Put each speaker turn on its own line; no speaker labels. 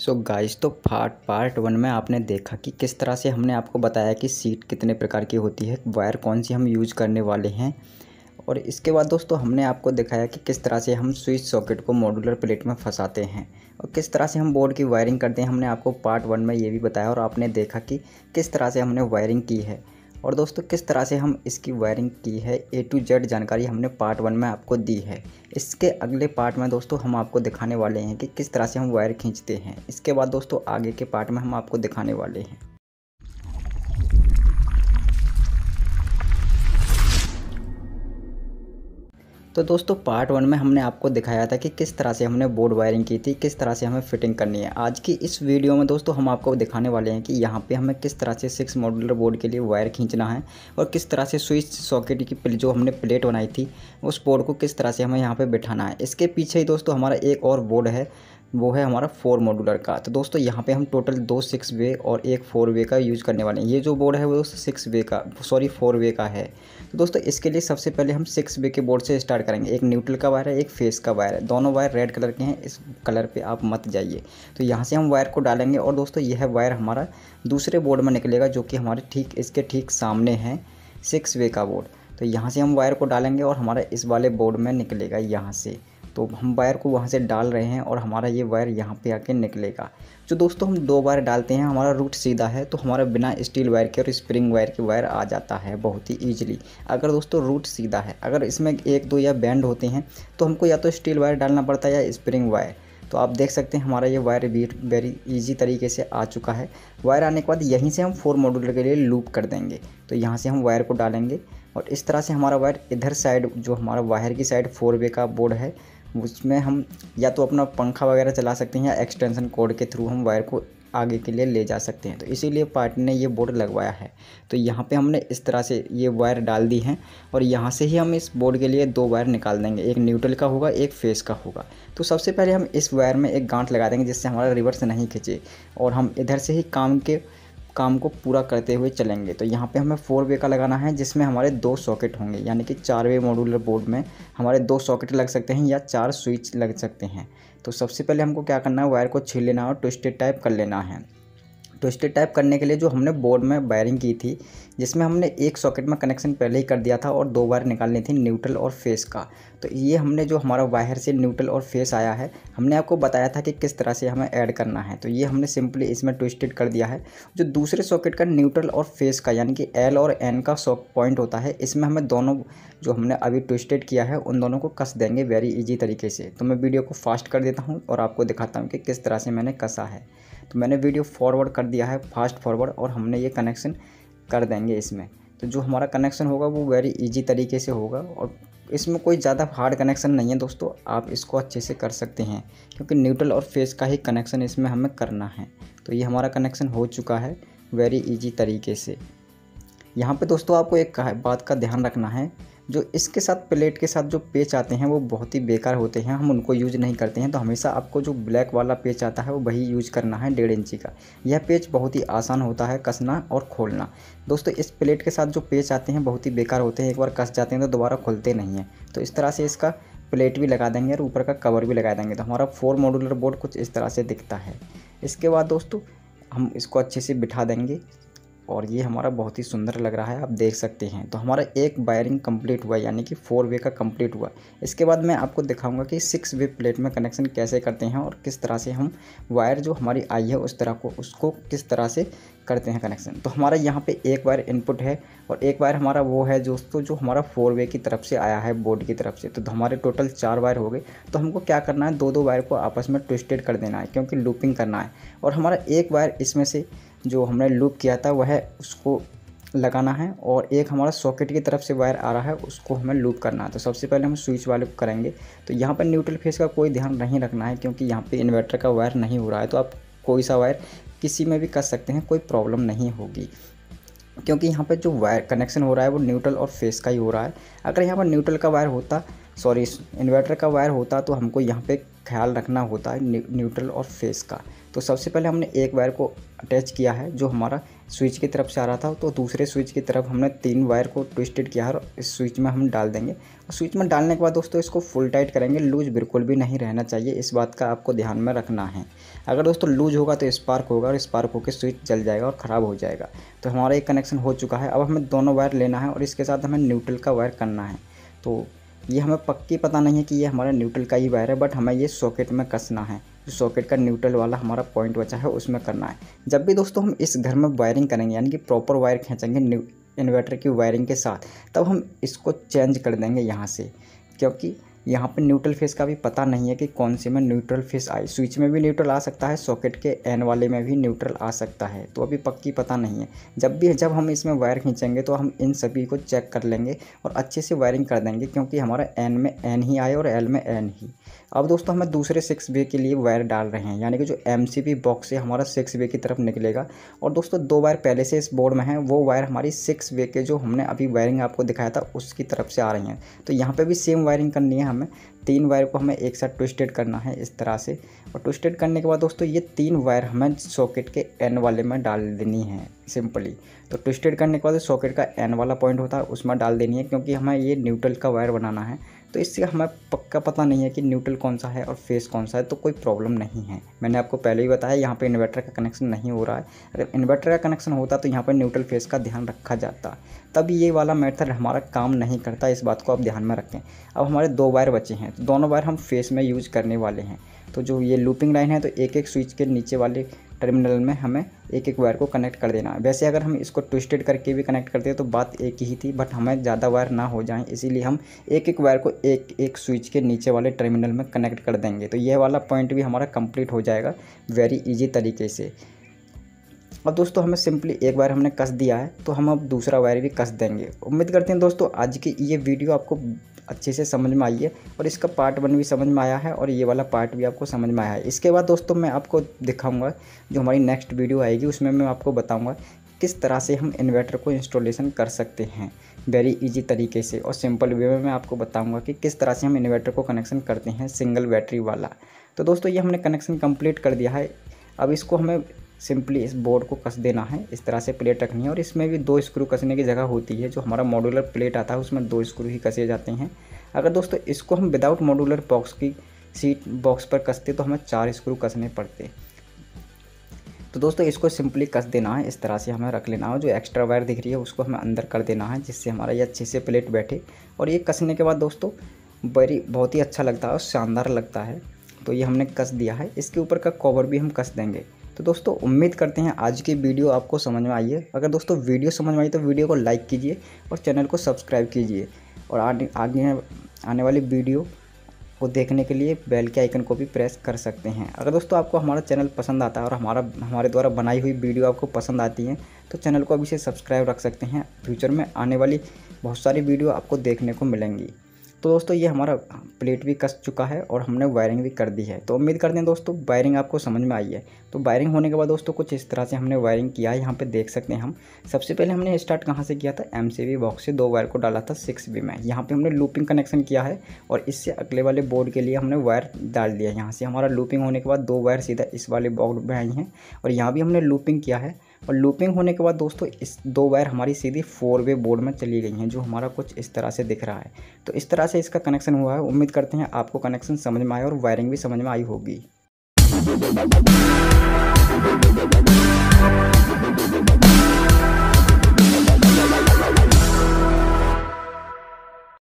सो so guys तो part part one में आपने देखा कि किस तरह से हमने आपको बताया कि सीट कितने प्रकार की होती है वायर कौन सी हम यूज करने वाले हैं और इसके बाद दोस्तों हमने आपको दिखाया कि किस तरह से हम स्विच सॉकेट को मॉड्यूलर प्लेट में फंसाते हैं और किस तरह से हम बोर्ड की वायरिंग करते हैं हमने आपको पार्ट वन में ये भी बताया और आपने देखा कि किस तरह से हमने वायरिंग की है और दोस्तों किस तरह से हम इसकी वायरिंग की है ए टू जेड जानकारी हमने पार्ट वन में आपको दी है इसके अगले पार्ट में दोस्तों हम आपको दिखाने वाले हैं कि किस तरह से हम वायर खींचते हैं इसके बाद दोस्तों आगे के पार्ट में हम आपको दिखाने वाले हैं तो दोस्तों पार्ट वन में हमने आपको दिखाया था कि किस तरह से हमने बोर्ड वायरिंग की थी किस तरह से हमें फिटिंग करनी है आज की इस वीडियो में दोस्तों हम आपको दिखाने वाले हैं कि यहाँ पे हमें किस तरह से सिक्स मॉडुलर बोर्ड के लिए वायर खींचना है और किस तरह से स्विच सॉकेट की जो हमने प्लेट बनाई थी उस बोर्ड को किस तरह से हमें यहाँ पर बैठाना है इसके पीछे ही दोस्तों हमारा एक और बोर्ड है वो है हमारा फोर मॉडुलर का तो दोस्तों यहाँ पे हम टोटल दो सिक्स वे और एक फोर वे का यूज़ करने वाले हैं ये जो बोर्ड है वो दोस्तों सिक्स वे का सॉरी फोर वे का है तो दोस्तों इसके लिए सबसे पहले हम सिक्स वे के बोर्ड से स्टार्ट करेंगे एक न्यूट्रल का वायर है एक फेस का वायर है दोनों वायर रेड कलर के हैं इस कलर पर आप मत जाइए तो यहाँ से हम वायर को डालेंगे और दोस्तों यह वायर हमारा दूसरे बोर्ड में निकलेगा जो कि हमारे ठीक इसके ठीक सामने हैं सिक्स वे का बोर्ड तो यहाँ से हम वायर को डालेंगे और हमारा इस वाले बोर्ड में निकलेगा यहाँ से तो हम वायर को वहाँ से डाल रहे हैं और हमारा ये वायर यहाँ पे आके निकलेगा जो दोस्तों हम दो वायर डालते हैं हमारा रूट सीधा है तो हमारा बिना स्टील वायर के और स्प्रिंग वायर के वायर आ जाता है बहुत ही ईजिली अगर दोस्तों रूट सीधा है अगर इसमें एक दो या बैंड होते हैं तो हमको या तो स्टील वायर डालना पड़ता है या स्प्रिंग वायर तो आप देख सकते हैं हमारा ये वायर भी वेरी ईजी तरीके से आ चुका है वायर आने के बाद यहीं से हम फोर मॉड्यूलर के लिए लूप कर देंगे तो यहाँ से हम वायर को डालेंगे और इस तरह से हमारा वायर इधर साइड जो हमारा वायर की साइड फोर वे का बोर्ड है उसमें हम या तो अपना पंखा वगैरह चला सकते हैं या एक्सटेंशन कोड के थ्रू हम वायर को आगे के लिए ले जा सकते हैं तो इसीलिए पार्टी ने ये बोर्ड लगवाया है तो यहाँ पे हमने इस तरह से ये वायर डाल दी हैं और यहाँ से ही हम इस बोर्ड के लिए दो वायर निकाल देंगे एक न्यूट्रल का होगा एक फेस का होगा तो सबसे पहले हम इस वायर में एक गांठ लगा देंगे जिससे हमारा रिवर्स नहीं खींचे और हम इधर से ही काम के काम को पूरा करते हुए चलेंगे तो यहाँ पे हमें फोर वे का लगाना है जिसमें हमारे दो सॉकेट होंगे यानी कि चार वे मॉड्यूलर बोर्ड में हमारे दो सॉकेट लग सकते हैं या चार स्विच लग सकते हैं तो सबसे पहले हमको क्या करना है वायर को छीन लेना है और ट्विस्टेड टाइप कर लेना है ट्विस्टेड टाइप करने के लिए जो हमने बोर्ड में वायरिंग की थी जिसमें हमने एक सॉकेट में कनेक्शन पहले ही कर दिया था और दो वायर निकालनी थी न्यूट्रल और फेस का तो ये हमने जो हमारा वायर से न्यूट्रल और फेस आया है हमने आपको बताया था कि किस तरह से हमें ऐड करना है तो ये हमने सिंपली इसमें ट्विस्टेड कर दिया है जो दूसरे सॉकेट का न्यूट्रल और फेस का यानी कि एल और एन का सॉक पॉइंट होता है इसमें हमें दोनों जो हमने अभी ट्विस्टेड किया है उन दोनों को कस देंगे वेरी ईजी तरीके से तो मैं वीडियो को फास्ट कर देता हूँ और आपको दिखाता हूँ कि किस तरह से मैंने कसा है तो मैंने वीडियो फॉरवर्ड कर दिया है फास्ट फॉरवर्ड और हमने ये कनेक्शन कर देंगे इसमें तो जो हमारा कनेक्शन होगा वो वेरी इजी तरीके से होगा और इसमें कोई ज़्यादा हार्ड कनेक्शन नहीं है दोस्तों आप इसको अच्छे से कर सकते हैं क्योंकि न्यूट्रल और फेस का ही कनेक्शन इसमें हमें करना है तो ये हमारा कनेक्शन हो चुका है वेरी इजी तरीके से यहाँ पे दोस्तों आपको एक बात का ध्यान रखना है जो इसके साथ प्लेट के साथ जो पेच आते हैं वो बहुत ही बेकार होते हैं हम उनको यूज नहीं करते हैं तो हमेशा आपको जो ब्लैक वाला पेच आता है वो वही यूज करना है डेढ़ इंची का यह पेच बहुत ही आसान होता है कसना और खोलना दोस्तों इस प्लेट के साथ जो पेच आते हैं बहुत ही बेकार होते हैं एक बार कस जाते हैं तो दोबारा खुलते नहीं हैं तो इस तरह से इसका प्लेट भी लगा देंगे और ऊपर का कवर भी लगा देंगे तो हमारा फोर मॉडुलर बोर्ड कुछ इस तरह से दिखता है इसके बाद दोस्तों हम इसको अच्छे से बिठा देंगे और ये हमारा बहुत ही सुंदर लग रहा है आप देख सकते हैं तो हमारा एक वायरिंग कंप्लीट हुआ यानी कि फोर वे का कंप्लीट हुआ इसके बाद मैं आपको दिखाऊंगा कि सिक्स वे प्लेट में कनेक्शन कैसे करते हैं और किस तरह से हम वायर जो हमारी आई है उस तरह को उसको किस तरह से करते हैं कनेक्शन तो हमारा यहाँ पे एक वायर इनपुट है और एक वायर हमारा वो है दोस्तों जो हमारा फोर वे की तरफ से आया है बोर्ड की तरफ से तो हमारे टोटल चार वायर हो गए तो हमको क्या करना है दो दो वायर को आपस में ट्विस्टेड कर देना है क्योंकि लूपिंग करना है और हमारा एक वायर इसमें से जो हमने लूप किया था वह उसको लगाना है और एक हमारा सॉकेट की तरफ से वायर आ रहा है उसको हमें लूप करना है तो सबसे पहले हम स्विच वाले को करेंगे तो यहाँ पर न्यूट्रल फेस का कोई ध्यान नहीं रखना है क्योंकि यहाँ पे इन्वर्टर का वायर नहीं हो रहा है तो आप कोई सा वायर किसी में भी कर सकते हैं कोई प्रॉब्लम नहीं होगी क्योंकि यहाँ पर जो वायर कनेक्शन हो रहा है वो न्यूट्रल और फेस का ही हो रहा है अगर यहाँ पर न्यूट्रल का वायर होता सॉरी इन्वर्टर का वायर होता तो हमको यहाँ पे ख्याल रखना होता है न्यू, न्यूट्रल और फेस का तो सबसे पहले हमने एक वायर को अटैच किया है जो हमारा स्विच की तरफ से आ रहा था तो दूसरे स्विच की तरफ हमने तीन वायर को ट्विस्टेड किया है और इस स्विच में हम डाल देंगे और स्विच में डालने के बाद दोस्तों इसको फुल टाइट करेंगे लूज बिल्कुल भी नहीं रहना चाहिए इस बात का आपको ध्यान में रखना है अगर दोस्तों लूज होगा तो स्पार्क होगा और स्पार्क होकर स्विच जल जाएगा और ख़राब हो जाएगा तो हमारा एक कनेक्शन हो चुका है अब हमें दोनों वायर लेना है और इसके साथ हमें न्यूट्रल का वायर करना है तो ये हमें पक्की पता नहीं है कि ये हमारा न्यूट्रल का ही वायर है बट हमें ये सॉकेट में कसना है जो सॉकेट का न्यूट्रल वाला हमारा पॉइंट बचा है उसमें करना है जब भी दोस्तों हम इस घर में वायरिंग करेंगे यानी कि प्रॉपर वायर खींचेंगे इन्वर्टर की वायरिंग के साथ तब हम इसको चेंज कर देंगे यहाँ से क्योंकि यहाँ पर न्यूट्रल फेस का भी पता नहीं है कि कौन से में न्यूट्रल फेस आए स्विच में भी न्यूट्रल आ सकता है सॉकेट के एन वाले में भी न्यूट्रल आ सकता है तो अभी पक्की पता नहीं है जब भी जब हम इसमें वायर खींचेंगे तो हम इन सभी को चेक कर लेंगे और अच्छे से वायरिंग कर देंगे क्योंकि हमारा एन में एन ही आए और एल में एन ही अब दोस्तों हमें दूसरे सिक्स वे के लिए वायर डाल रहे हैं यानी कि जो एम बॉक्स है हमारा सिक्स वे की तरफ निकलेगा और दोस्तों दो वायर पहले से इस बोर्ड में है वो वायर हमारी सिक्स वे के जो हमने अभी वायरिंग आपको दिखाया था उसकी तरफ से आ रही हैं तो यहाँ पर भी सेम वायरिंग करनी है हमें तीन वायर को हमें एक साथ ट्विस्टेड करना है इस तरह से और ट्विस्टेड करने के बाद दोस्तों ये तीन वायर हमें सॉकेट के एन वाले में डाल देनी है सिंपली तो ट्विस्टेड करने के बाद सॉकेट का एन वाला पॉइंट होता है उसमें डाल देनी है क्योंकि हमें ये न्यूट्रल का वायर बनाना है तो इससे हमें पक्का पता नहीं है कि न्यूट्रल कौन सा है और फेस कौन सा है तो कोई प्रॉब्लम नहीं है मैंने आपको पहले ही बताया यहाँ पर इन्वर्टर का कनेक्शन नहीं हो रहा है अगर इन्वर्टर का कनेक्शन होता तो यहाँ पर न्यूट्रल फेस का ध्यान रखा जाता तब ये वाला मेथड हमारा काम नहीं करता इस बात को आप ध्यान में रखें अब हमारे दो वायर बचे हैं तो दोनों वायर हम फेस में यूज करने वाले हैं तो जो ये लूपिंग लाइन है तो एक एक स्विच के नीचे वाले टर्मिनल में हमें एक एक वायर को कनेक्ट कर देना है वैसे अगर हम इसको ट्विस्टेड करके भी कनेक्ट करते हैं तो बात एक ही थी बट हमें ज़्यादा वायर ना हो जाए इसीलिए हम एक एक वायर को एक एक स्विच के नीचे वाले टर्मिनल में कनेक्ट कर देंगे तो यह वाला पॉइंट भी हमारा कंप्लीट हो जाएगा वेरी ईजी तरीके से अब दोस्तों हमें सिंपली एक बार हमने कस दिया है तो हम अब दूसरा वायर भी कस देंगे उम्मीद करते हैं दोस्तों आज की ये वीडियो आपको अच्छे से समझ में आई है और इसका पार्ट वन भी समझ में आया है और ये वाला पार्ट भी आपको समझ में आया है इसके बाद दोस्तों मैं आपको दिखाऊंगा जो हमारी नेक्स्ट वीडियो आएगी उसमें मैं आपको बताऊंगा किस तरह से हम इन्वर्टर को इंस्टॉलेशन कर सकते हैं वेरी इजी तरीके से और सिंपल वे में मैं आपको बताऊंगा कि किस तरह से हम इन्वर्टर को कनेक्शन करते हैं सिंगल बैटरी वाला तो दोस्तों ये हमने कनेक्शन कंप्लीट कर दिया है अब इसको हमें सिंपली इस बोर्ड को कस देना है इस तरह से प्लेट रखनी है और इसमें भी दो स्क्रू कसने की जगह होती है जो हमारा मॉडुलर प्लेट आता है उसमें दो स्क्रू ही कसे जाते हैं अगर दोस्तों इसको हम विदाउट मॉडुलर बॉक्स की सीट बॉक्स पर कसते तो हमें चार स्क्रू कसने पड़ते तो दोस्तों इसको सिंपली कस देना है इस तरह से हमें रख लेना है जो एक्स्ट्रा वायर दिख रही है उसको हमें अंदर कर देना है जिससे हमारा ये अच्छे से प्लेट बैठे और ये कसने के बाद दोस्तों बड़ी बहुत ही अच्छा लगता है और शानदार लगता है तो ये हमने कस दिया है इसके ऊपर का कवर भी हम कस देंगे तो दोस्तों उम्मीद करते हैं आज की वीडियो आपको समझ में आई है अगर दोस्तों वीडियो समझ में आई तो वीडियो को लाइक कीजिए और चैनल को सब्सक्राइब कीजिए और आगे आने वाली वीडियो को देखने के लिए बेल के आइकन को भी प्रेस कर सकते हैं अगर दोस्तों आपको हमारा चैनल पसंद आता है और हमारा हमारे द्वारा बनाई हुई वीडियो आपको पसंद आती है तो चैनल को अभी से सब्सक्राइब रख सकते हैं फ्यूचर में आने वाली बहुत सारी वीडियो आपको देखने को मिलेंगी तो दोस्तों ये हमारा प्लेट भी कस चुका है और हमने वायरिंग भी कर दी है तो उम्मीद करते हैं दोस्तों वायरिंग आपको समझ में आई है तो वायरिंग होने के बाद दोस्तों कुछ इस तरह से हमने वायरिंग किया है यहाँ पे देख सकते हैं हम सबसे पहले हमने स्टार्ट कहाँ से किया था एम बॉक्स से दो वायर को डाला था सिक्स बी में यहाँ पर हमने लूपिंग कनेक्शन किया है और इससे अगले वाले बोर्ड के लिए हमने वायर डाल दिया है यहाँ से हमारा लूपिंग होने के बाद दो वायर सीधा इस वाले बॉक्स में आई हैं और यहाँ भी हमने लूपिंग किया है और लूपिंग होने के बाद दोस्तों इस दो वायर हमारी सीधी फोर वे बोर्ड में चली गई हैं जो हमारा कुछ इस तरह से दिख रहा है तो इस तरह से इसका कनेक्शन हुआ है उम्मीद करते हैं आपको कनेक्शन समझ में आया और वायरिंग भी समझ में आई होगी